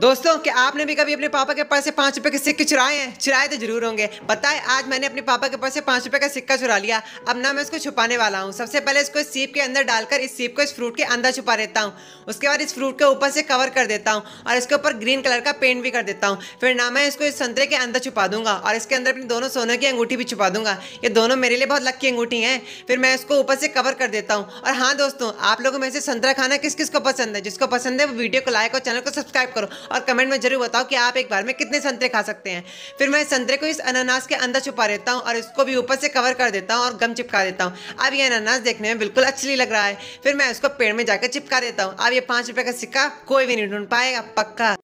दोस्तों क्या आपने भी कभी अपने पापा के पास से पाँच रुपये के सिक्के चुराए हैं चुराए तो जरूर होंगे पता है आज मैंने अपने पापा के पास से पाँच रुपये का सिक्का चुरा लिया अब ना मैं इसको छुपाने वाला हूँ सबसे पहले इसको इस सीप के अंदर डालकर इस सीप को इस फ्रूट के अंदर छुपा देता हूँ उसके बाद इस फ्रूट के ऊपर से कवर कर देता हूँ और इसके ऊपर ग्रीन कलर का पेंट भी कर देता हूँ फिर ना मैं इसको इस संतरे के अंदर छुपा दूंगा और इसके अंदर अपनी दोनों सोने की अंगूठी भी छुपा दूंगा ये दोनों मेरे लिए बहुत लक्की अंगूठी हैं फिर मैं इसको ऊपर से कवर कर देता हूँ और हाँ दोस्तों आप लोगों में से संतरा खाना किस किस को पसंद है जिसको पसंद है वो वीडियो को लाइक और चैनल को सब्सक्राइब करो और कमेंट में जरूर बताओ कि आप एक बार में कितने संतरे खा सकते हैं फिर मैं संतरे को इस अनानास के अंदर छुपा देता हूँ और इसको भी ऊपर से कवर कर देता हूँ और गम चिपका देता हूँ अब ये अनानास देखने में बिल्कुल अच्छी लग रहा है फिर मैं उसको पेड़ में जाकर चिपका देता हूँ अब ये पाँच रुपये का सिक्का कोई भी नहीं ढूंढ पाएगा पक्का